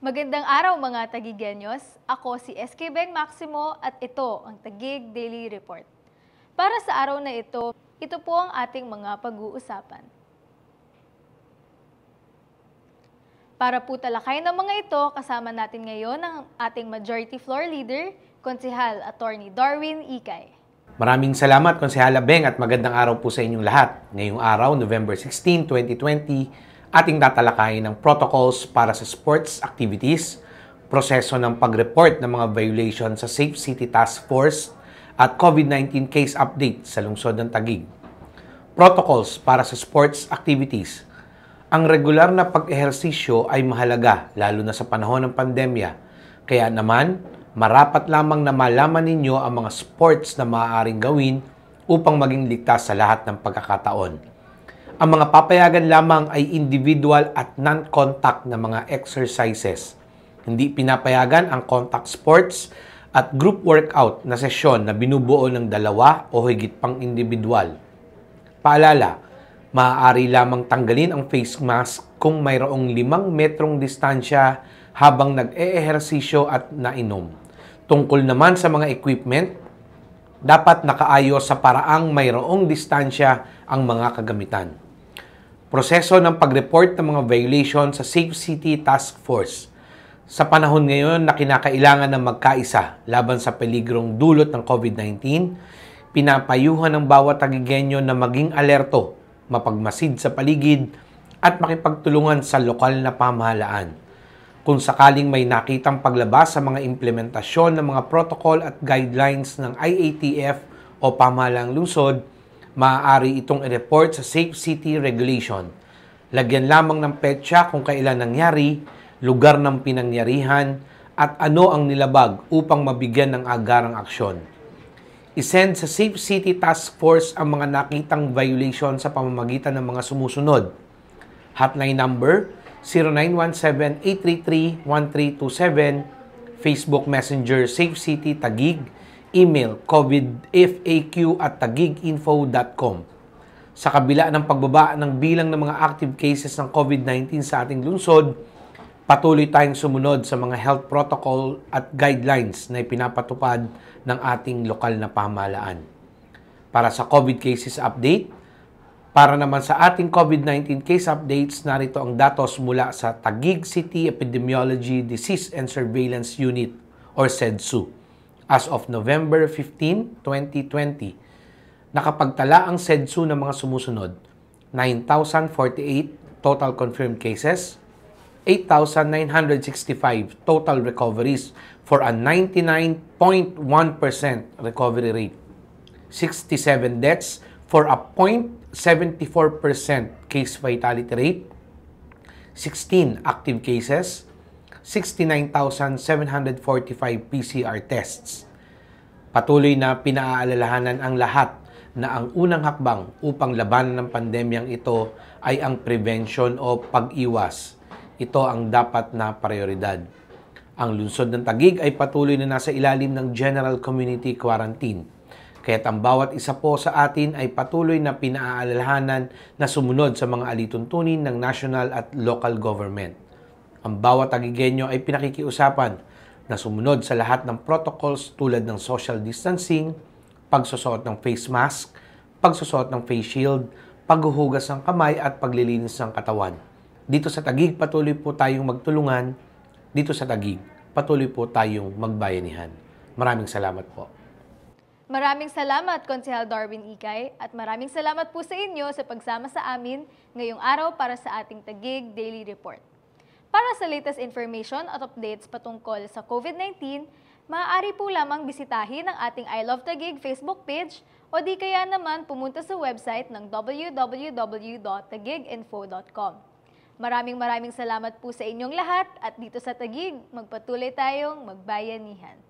Magandang araw mga Tagigenyos. Ako si SK Ben Maximo at ito ang Tagig Daily Report. Para sa araw na ito, ito po ang ating mga pag-uusapan. Para po talakay ng mga ito, kasama natin ngayon ang ating Majority Floor Leader, Konsehal Attorney Darwin Ikay. Maraming salamat, Konsehala Beng, at magandang araw po sa inyong lahat. Ngayong araw, November 16, 2020, ating tatalakayin ang protocols para sa sports activities, proseso ng pag-report ng mga violation sa Safe City Task Force at COVID-19 case update sa lungsod ng Tagig. Protocols para sa sports activities. Ang regular na pag-ehersisyo ay mahalaga lalo na sa panahon ng pandemya. Kaya naman, marapat lamang na malaman ninyo ang mga sports na maaaring gawin upang maging ligtas sa lahat ng pagkakataon ang mga papayagan lamang ay individual at non-contact na mga exercises. Hindi pinapayagan ang contact sports at group workout na sesyon na binubuo ng dalawa o higit pang individual. Paalala, maaari lamang tanggalin ang face mask kung mayroong limang metrong distansya habang nag-eehersisyo at nainom. Tungkol naman sa mga equipment, dapat nakaayos sa paraang mayroong distansya ang mga kagamitan proseso ng pag-report ng mga violation sa Safe City Task Force sa panahon ngayon na kinakailangan ng magkaisa laban sa peligrong dulot ng COVID-19, pinapayuhan ng bawat tagigenyo na maging alerto, mapagmasid sa paligid, at makipagtulungan sa lokal na pamahalaan. Kung sakaling may nakitang paglabas sa mga implementasyon ng mga protocol at guidelines ng IATF o pamahalang lungsod, maaari itong i-report sa Safe City Regulation. Lagyan lamang ng petsa kung kailan nangyari, lugar ng pinangyarihan, at ano ang nilabag upang mabigyan ng agarang aksyon. Isend sa Safe City Task Force ang mga nakitang violation sa pamamagitan ng mga sumusunod. Hotline number 0917-833-1327, Facebook Messenger Safe City Tagig, 0917 Email covidfaq at tagiginfo.com Sa kabila ng pagbaba ng bilang ng mga active cases ng COVID-19 sa ating lungsod, patuloy tayong sumunod sa mga health protocol at guidelines na ipinapatupad ng ating lokal na pamahalaan. Para sa COVID cases update, para naman sa ating COVID-19 case updates, narito ang datos mula sa Tagig City Epidemiology Disease and Surveillance Unit or SEDSU. As of November 15, 2020, nakapagtala ang SEDSU ng mga sumusunod 9,048 total confirmed cases, 8,965 total recoveries for a 99.1% recovery rate, 67 deaths for a 0.74% case fatality rate, 16 active cases, 69,745 PCR tests. Patuloy na pinaaalalahanan ang lahat na ang unang hakbang upang labanan ng pandemyang ito ay ang prevention o pag-iwas. Ito ang dapat na prioridad. Ang lungsod ng Tagig ay patuloy na nasa ilalim ng General Community Quarantine. Kaya ang bawat isa po sa atin ay patuloy na pinaaalalahanan na sumunod sa mga alituntunin ng national at local government ang bawat tagigenyo ay pinakikiusapan na sumunod sa lahat ng protocols tulad ng social distancing, pagsusuot ng face mask, pagsusuot ng face shield, paghuhugas ng kamay at paglilinis ng katawan. Dito sa Tagig, patuloy po tayong magtulungan. Dito sa Tagig, patuloy po tayong magbayanihan. Maraming salamat po. Maraming salamat, Konsehal Darwin Ikay, at maraming salamat po sa inyo sa pagsama sa amin ngayong araw para sa ating Tagig Daily Report. Para sa latest information at updates patungkol sa COVID-19, maaari po lamang bisitahin ang ating I Love Taguig Facebook page o di kaya naman pumunta sa website ng www.tagiginfo.com. Maraming maraming salamat po sa inyong lahat at dito sa Tagig, magpatuloy tayong magbayanihan.